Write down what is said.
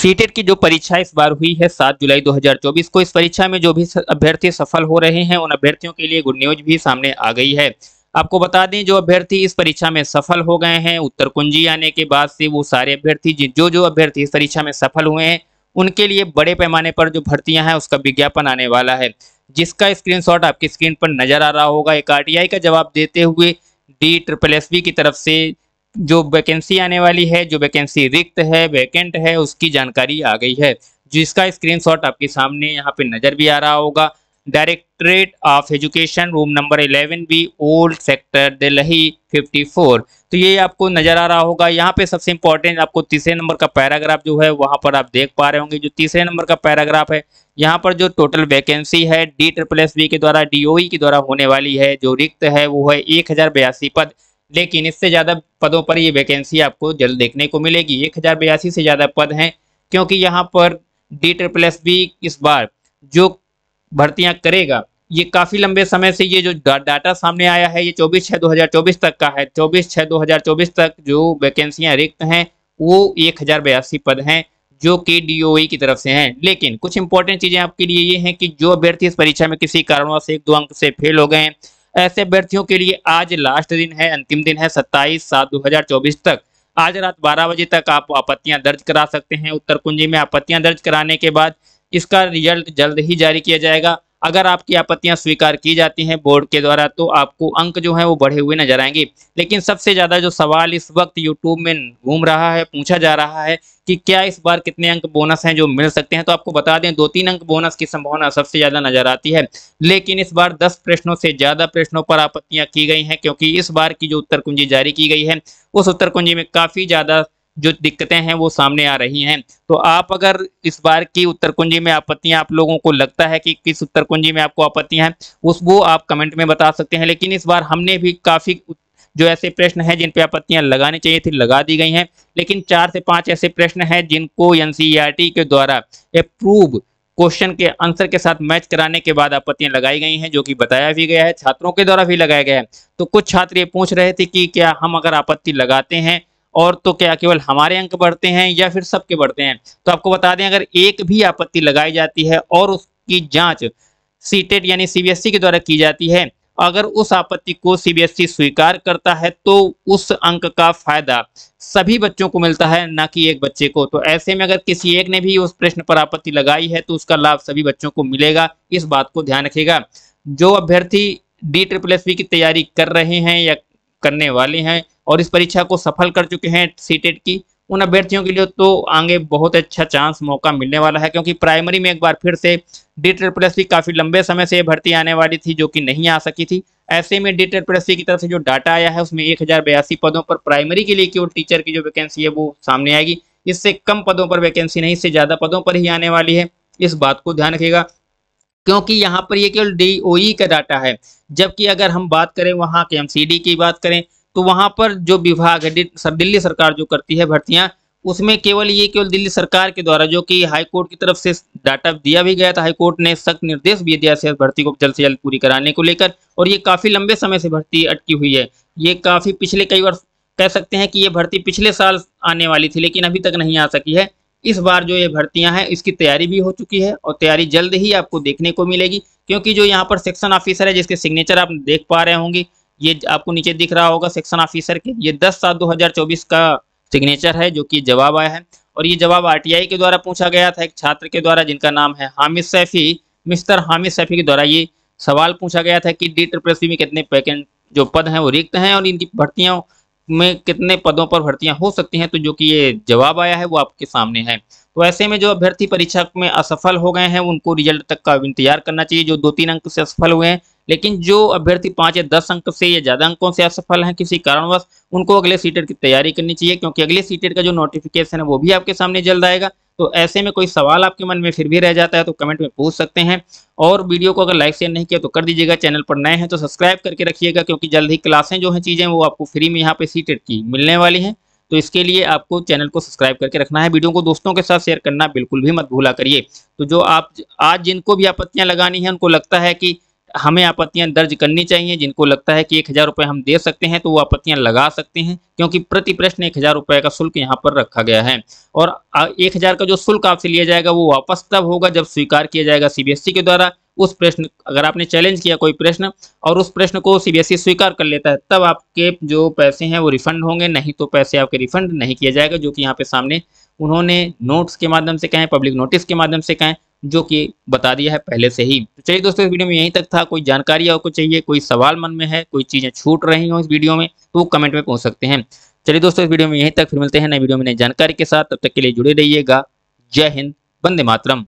CTET e की जो परीक्षा इस बार हुई है सात जुलाई 2024 को इस परीक्षा में जो भी अभ्यर्थी सफल हो रहे हैं उन अभ्यर्थियों के लिए गुड न्यूज भी सामने आ गई है आपको बता दें जो अभ्यर्थी इस परीक्षा में सफल हो गए हैं उत्तर कुंजी आने के बाद से वो सारे अभ्यर्थी जो जो अभ्यर्थी इस परीक्षा में सफल हुए हैं उनके लिए बड़े पैमाने पर जो भर्तियां हैं उसका विज्ञापन आने वाला है जिसका स्क्रीनशॉट आपकी स्क्रीन पर नजर आ रहा होगा एक आरटीआई का जवाब देते हुए डी ट्रिपल एस की तरफ से जो वैकेंसी आने वाली है जो वैकेंसी रिक्त है वैकेंट है उसकी जानकारी आ गई है जिसका स्क्रीनशॉट आपके सामने यहाँ पे नजर भी आ रहा होगा directorate of education room number 11 B old sector Delhi 54 तो ये आपको नज़र आ रहा होगा यहाँ पे सबसे इंपॉर्टेंट आपको तीसरे नंबर का पैराग्राफ जो है वहां पर आप देख पा रहे होंगे जो तीसरे नंबर का पैराग्राफ है यहाँ पर जो टोटल वैकेंसी है डी ट्रिपल एस बी के द्वारा डी e के द्वारा होने वाली है जो रिक्त है वो है एक पद लेकिन इससे ज़्यादा पदों पर ये वैकेंसी आपको जल्द देखने को मिलेगी एक हज़ार बयासी से ज़्यादा पद हैं क्योंकि यहाँ पर डी ट्रिपल एस बी इस बार जो भर्तियां करेगा ये काफ़ी लंबे समय से ये जो डाटा सामने आया है ये 24 छः 2024 तक का है 24 छः 2024 तक जो वैकेंसियां रिक्त हैं वो एक हज़ार बयासी पद हैं जो कि डीओई e की तरफ से हैं लेकिन कुछ इंपॉर्टेंट चीज़ें आपके लिए ये हैं कि जो अभ्यर्थी इस परीक्षा में किसी कारणवश एक दो अंक से फेल हो गए हैं ऐसे अभ्यर्थियों के लिए आज लास्ट दिन है अंतिम दिन है सत्ताईस सात दो हजार चौबीस तक आज रात बारह बजे तक आप आपत्तियां दर्ज करा सकते हैं उत्तर कुंजी में आपत्तियां दर्ज कराने के बाद इसका रिजल्ट जल्द ही जारी किया जाएगा अगर आपकी आपत्तियां स्वीकार की जाती हैं बोर्ड के द्वारा तो आपको अंक जो है वो बढ़े हुए नजर आएंगे लेकिन सबसे ज्यादा जो सवाल इस वक्त यूट्यूब में घूम रहा है पूछा जा रहा है कि क्या इस बार कितने अंक बोनस हैं जो मिल सकते हैं तो आपको बता दें दो तीन अंक बोनस की संभावना सबसे ज्यादा नजर आती है लेकिन इस बार दस प्रश्नों से ज्यादा प्रश्नों पर आपत्तियां की गई हैं क्योंकि इस बार की जो उत्तर कुंजी जारी की गई है उस उत्तर कुंजी में काफी ज्यादा जो दिक्कतें हैं वो सामने आ रही हैं तो आप अगर इस बार की उत्तर कुंजी में आपत्तियां आप लोगों को लगता है कि किस उत्तर कुंजी में आपको आपत्तियां हैं उस वो आप कमेंट में बता सकते हैं लेकिन इस बार हमने भी काफ़ी जो ऐसे प्रश्न हैं जिन पे आपत्तियां लगानी चाहिए थी लगा दी गई हैं लेकिन चार से पांच ऐसे प्रश्न हैं जिनको एन के द्वारा अप्रूव क्वेश्चन के आंसर के साथ मैच कराने के बाद आपत्तियां लगाई गई हैं जो कि बताया भी गया है छात्रों के द्वारा भी लगाया गया है तो कुछ छात्र ये पूछ रहे थे कि क्या हम अगर आपत्ति लगाते हैं और तो क्या केवल हमारे अंक बढ़ते हैं या फिर सबके बढ़ते हैं तो आपको बता दें अगर एक भी आपत्ति लगाई जाती है और उसकी जांच सीटेट यानी सीबीएसई के द्वारा की जाती है अगर उस आपत्ति को सीबीएसई स्वीकार करता है तो उस अंक का फायदा सभी बच्चों को मिलता है ना कि एक बच्चे को तो ऐसे में अगर किसी एक ने भी उस प्रश्न पर आपत्ति लगाई है तो उसका लाभ सभी बच्चों को मिलेगा इस बात को ध्यान रखेगा जो अभ्यर्थी डी ट्रिपल एस की तैयारी कर रहे हैं या करने वाले हैं और इस परीक्षा को सफल कर चुके हैं सीटेट e की उन अभ्यर्थियों के लिए तो आगे बहुत अच्छा चांस मौका मिलने वाला है क्योंकि प्राइमरी में एक बार फिर से डी ट्रेड प्लस भी काफ़ी लंबे समय से भर्ती आने वाली थी जो कि नहीं आ सकी थी ऐसे में डी ट्रेड प्लस की तरफ से जो डाटा आया है उसमें एक पदों पर प्राइमरी के लिए केवल टीचर की जो वैकेंसी है वो सामने आएगी इससे कम पदों पर वैकेंसी नहीं इससे ज़्यादा पदों पर ही आने वाली है इस बात को ध्यान रखिएगा क्योंकि यहाँ पर ये केवल डी e का डाटा है जबकि अगर हम बात करें वहाँ के हम की बात करें तो वहाँ पर जो विभाग है दिल्ली सरकार जो करती है भर्तियाँ उसमें केवल ये केवल दिल्ली सरकार के द्वारा जो कि हाईकोर्ट की तरफ से डाटा दिया भी गया था हाईकोर्ट ने सख्त निर्देश भी दिया भर्ती को जल्द से जल्द पूरी कराने को लेकर और ये काफ़ी लंबे समय से भर्ती अटकी हुई है ये काफ़ी पिछले कई वर्ष कह सकते हैं कि ये भर्ती पिछले साल आने वाली थी लेकिन अभी तक नहीं आ सकी है इस बार जो ये भर्तियां हैं इसकी तैयारी भी हो चुकी है और तैयारी जल्द ही आपको देखने को मिलेगी क्योंकि जो यहाँ पर सेक्शन ऑफिसर है जिसके सिग्नेचर आप देख पा रहे होंगे ये आपको नीचे दिख रहा होगा सेक्शन ऑफिसर के ये दस सात दो का सिग्नेचर है जो कि जवाब आया है और ये जवाब आरटीआई के द्वारा पूछा गया था एक छात्र के द्वारा जिनका नाम है हामिद सैफी मिस्टर हामिद सैफी के द्वारा ये सवाल पूछा गया था कि डी ट्रिपल में कितने पैकेट जो पद हैं वो रिक्त हैं और इनकी भर्तियां में कितने पदों पर भर्तियां हो सकती हैं तो जो कि ये जवाब आया है वो आपके सामने है तो ऐसे में जो अभ्यर्थी परीक्षा में असफल हो गए हैं उनको रिजल्ट तक का इंतजार करना चाहिए जो दो तीन अंक से असफल हुए हैं लेकिन जो अभ्यर्थी पांच या दस अंक से या ज़्यादा अंकों से असफल हैं किसी कारणवश उनको अगले सीटेट की तैयारी करनी चाहिए क्योंकि अगले सीटेट का जो नोटिफिकेशन है वो भी आपके सामने जल्द आएगा तो ऐसे में कोई सवाल आपके मन में फिर भी रह जाता है तो कमेंट में पूछ सकते हैं और वीडियो को अगर लाइक शेयर नहीं किया तो कर दीजिएगा चैनल पर नए हैं तो सब्सक्राइब करके रखिएगा क्योंकि जल्द ही क्लासें जो हैं चीज़ें वो आपको फ्री में यहाँ पे सी की मिलने वाली हैं तो इसके लिए आपको चैनल को सब्सक्राइब करके रखना है वीडियो को दोस्तों के साथ शेयर करना बिल्कुल भी मत भूला करिए तो जो आप आज जिनको भी आपत्तियां लगानी है उनको लगता है कि हमें आपत्तियां दर्ज करनी चाहिए जिनको लगता है कि एक हज़ार रुपये हम दे सकते हैं तो वो आपत्तियां लगा सकते हैं क्योंकि प्रति प्रश्न एक हज़ार रुपये का शुल्क यहाँ पर रखा गया है और एक हज़ार का जो शुल्क आपसे लिया जाएगा वो वापस तब होगा जब स्वीकार किया जाएगा सीबीएसई e के द्वारा उस प्रश्न अगर आपने चैलेंज किया कोई प्रश्न और उस प्रश्न को सीबीएसई e स्वीकार कर लेता है तब आपके जो पैसे हैं वो रिफंड होंगे नहीं तो पैसे आपके रिफंड नहीं किया जाएगा जो कि यहाँ पे सामने उन्होंने नोट्स के माध्यम से कहें पब्लिक नोटिस के माध्यम से कहें जो कि बता दिया है पहले से ही तो चलिए दोस्तों इस वीडियो में यहीं तक था कोई जानकारी आपको चाहिए कोई सवाल मन में है कोई चीज़ें छूट रही हो इस वीडियो में तो वो कमेंट में पूछ सकते हैं चलिए दोस्तों इस वीडियो में यहीं तक फिर मिलते हैं नई वीडियो में नई जानकारी के साथ तब तक के लिए जुड़े रहिएगा जय हिंद वंदे मातरम